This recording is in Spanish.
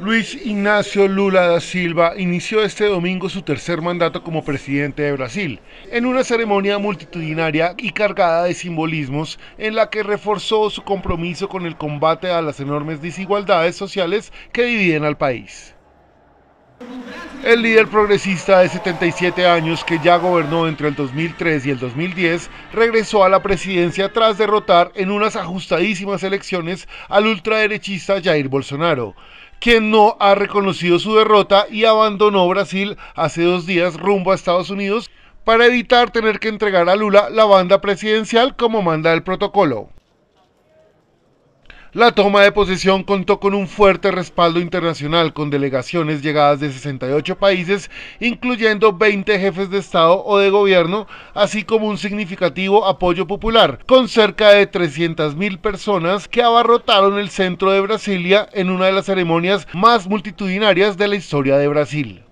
Luis Ignacio Lula da Silva inició este domingo su tercer mandato como presidente de Brasil, en una ceremonia multitudinaria y cargada de simbolismos en la que reforzó su compromiso con el combate a las enormes desigualdades sociales que dividen al país. El líder progresista de 77 años que ya gobernó entre el 2003 y el 2010 regresó a la presidencia tras derrotar en unas ajustadísimas elecciones al ultraderechista Jair Bolsonaro, quien no ha reconocido su derrota y abandonó Brasil hace dos días rumbo a Estados Unidos para evitar tener que entregar a Lula la banda presidencial como manda el protocolo. La toma de posesión contó con un fuerte respaldo internacional, con delegaciones llegadas de 68 países, incluyendo 20 jefes de Estado o de gobierno, así como un significativo apoyo popular, con cerca de 300.000 personas que abarrotaron el centro de Brasilia en una de las ceremonias más multitudinarias de la historia de Brasil.